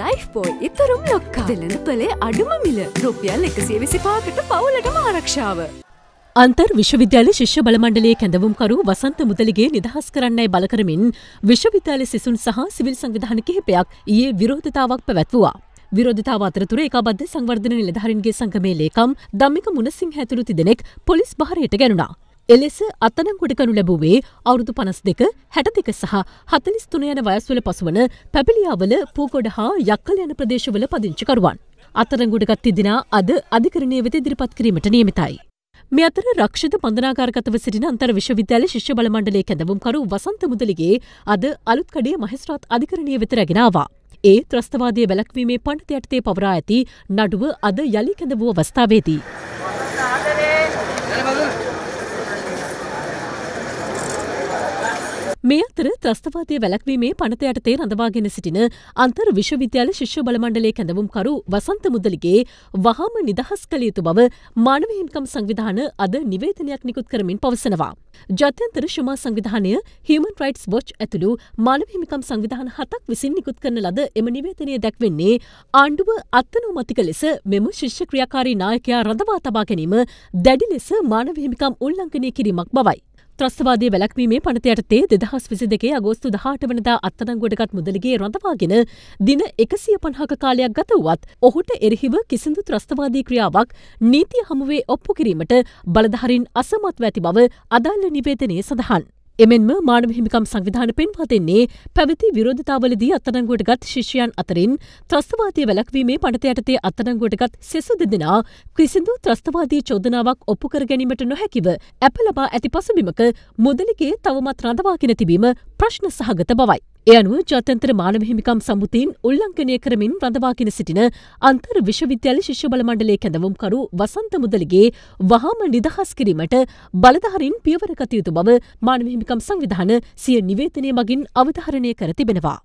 Life පෝයි ඉතරුම් ලොක්කා වෙළඳපලේ අඩුම මිල රුපියල් එකසිය විසිපාකට පවුලටම ආරක්ෂාව. අන්තර් විශ්වවිද්‍යාල ශිෂ්‍ය බලමණ්ඩලයේ කැඳවුම්කරු වසන්ත මුදලිගේ නිදහස් කරන්නයි බලකරමින් විශ්වවිද්‍යාල සිසුන් සහ සිවිල් සංවිධාන කිහිපයක් ඊයේ විරෝධතාවක් පැවැත්වවා. විරෝධතාව අතරතුර ඒකාබද්ධ සංවර්ධන නිලධාරින්ගේ සංගමේ ලේකම් දම්මික මුණසිංහ ඇතුළු තිදෙනෙක් පොලිස් භාරයට ගැනුණා. එලෙස අත්තනංගොඩ කනු ලැබුවේ අවුරුදු පනස් දෙක හැට දෙක සහ හතලිස් තුන යන වයස්වල පසුවන පැපිලියාවල පූකොඩ හා යක්කල යන ප්‍රදේශවල පදිංචිකරුවන්. අත්තරංගොඩගත් තිදිනා අද අධිකරණය වෙත ඉදිරිපත් කිරීමට නියමිතයි. මේ අතර රක්ෂිත බඳනාකාරකතව සිටින අන්තර් විශ්වවිද්‍යාල ශිෂ්‍ය බල මණ්ඩලයේ කැඳවුම්කරු වසන්ත මුදලිගේ අද අලුත්කඩේ මහස්ත්‍රාත් අධිකරණය වෙත රැගෙනවා. ඒ ත්‍රස්තවාදය වැලක්වීමේ පණත යටතේ පවරා ඇති නඩුව අද යළි කැඳවූ අවස්ථාවේදී. මේ අතර ත්‍රස්තවාදය වැලක්වීමේ පනත යටතේ රඳවාගෙන සිටින අන්තර් විශ්වවිද්‍යාල ශිෂ්‍ය බලමණ්ඩලේ කැඳවුම්කරු වසන්ත මුදලිගේ වහාම නිදහස් කළ යුතු බව මානව හිමිකම් සංවිධාන අද නිවේදනයක් නිකුත් කරමින් පවසනවා. ජාත්‍යන්තර ශුමා සංවිධානය හියමන් රයිට්ස් වොච් ඇතුළු මානව හිමිකම් සංවිධාන හතක් විසින් නිකුත් කරන ලද එම නිවේදනය දැක්වෙන්නේ ආණ්ඩුව අත්තනෝමතික ලෙස මෙම ශිෂ්‍ය ක්‍රියාකාරී නායකයා රඳවා තබා ගැනීම දැඩි ලෙස මානව හිමිකම් උල්ලංඝනය කිරීමක් බවයි. ත්‍රස්වාදය වැලක්වීමේ පනතයටතේ දෙදහස් විසි දෙකේ අගෝස්තු දහට වනදා අත්තනංගොඩගත් මුදලගේ රඳවාගෙන දින එකසිය පණහක කාලයක් ගතවත් ඔහුට එරහිව කිසිදු ත්‍රස්තවාදී ක්‍රියාවක් නීති හමුවේ ඔප්පු කිරීමට බලධහරින් අසමත්ව ඇති බව අදාල්ල නිවේදනය සඳහන්. එමෙන්ම මානව හිමිකම් සංවිධාන පෙන්වා දෙන්නේ පැවති විරෝධතාවලදී අත්අඩංගුවට ගත් ශිෂ්‍යයන් අතරින් ත්‍රස්තවාදී වැළැක්වීමේ පනත යටතේ අත්අඩංගුවට ගත් සෙසු දෙදෙනා කිසිදු ත්‍රස්තවාදී චෝදනාවක් ඔප්පු කර ගැනීමට නොහැකිව ඇප ලබා ඇති පසුබිමක මුදලිගේ තවමත් රඳවාගෙන තිබීම ප්‍රශ්න සහගත බවයි. එ අනුව ජාතන්තර මානවහිමිකම් සමුතීන් උල්ලංඝනය කරමින් රඳවාගෙන සිටින අන්තර් විශ්වවිද්‍යාල ශිෂ්‍ය බල මණ්ඩලයේ කැඳවුම්කරු වසන්ත මුදලිගේ වහාම නිදහස් කිරීමට බලධහරින් පියවර කතයුතු බව මානවහිමිකම් සංවිධාන සිය නිවේතනය මගින් අවධහරණය කර තිබෙනවා.